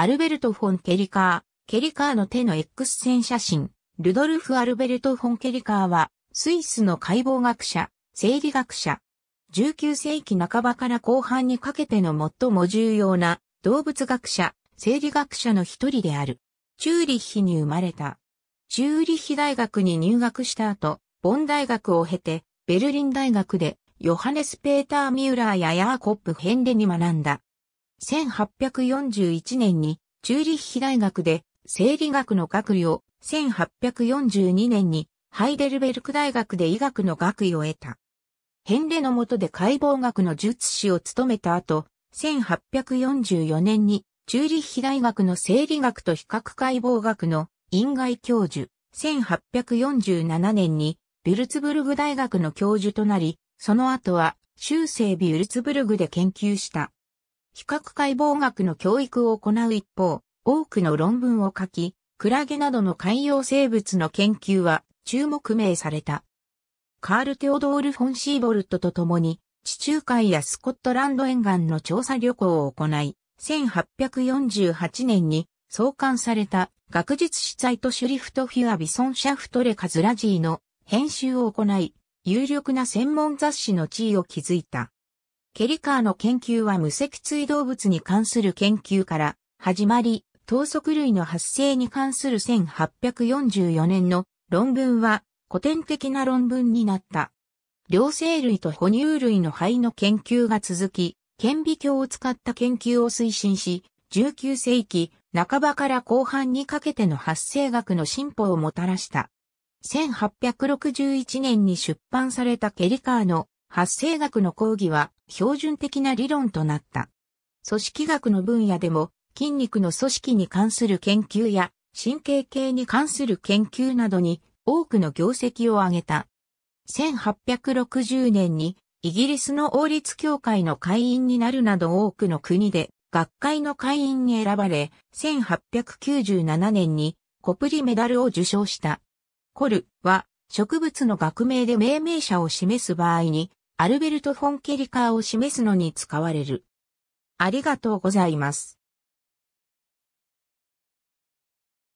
アルベルト・フォン・ケリカー、ケリカーの手の X 線写真、ルドルフ・アルベルト・フォン・ケリカーは、スイスの解剖学者、生理学者。19世紀半ばから後半にかけての最も重要な動物学者、生理学者の一人である。チューリッヒに生まれた。チューリッヒ大学に入学した後、ボン大学を経て、ベルリン大学でヨハネス・ペーター・ミューラーやヤーコップ・ヘンレに学んだ。1841年にチューリッヒ大学で生理学の学位を、1842年にハイデルベルク大学で医学の学位を得た。ヘンレの下で解剖学の術師を務めた後、1844年にチューリッヒ大学の生理学と比較解剖学の院外教授、1847年にビュルツブルグ大学の教授となり、その後は修正ビュルツブルグで研究した。比較解剖学の教育を行う一方、多くの論文を書き、クラゲなどの海洋生物の研究は注目名された。カール・テオドール・フォン・シーボルトと共に、地中海やスコットランド沿岸の調査旅行を行い、1848年に創刊された学術主催とシュリフト・フュア・ビソン・シャフトレ・カズラジーの編集を行い、有力な専門雑誌の地位を築いた。ケリカーの研究は無脊椎動物に関する研究から始まり、等速類の発生に関する1844年の論文は古典的な論文になった。両生類と哺乳類の肺の研究が続き、顕微鏡を使った研究を推進し、19世紀半ばから後半にかけての発生学の進歩をもたらした。1861年に出版されたケリカーの発生学の講義は標準的な理論となった。組織学の分野でも筋肉の組織に関する研究や神経系に関する研究などに多くの業績を挙げた。1860年にイギリスの王立協会の会員になるなど多くの国で学会の会員に選ばれ、1897年にコプリメダルを受賞した。コルは植物の学名で命名者を示す場合にアルベルト・フォン・ケリカーを示すのに使われる。ありがとうございます。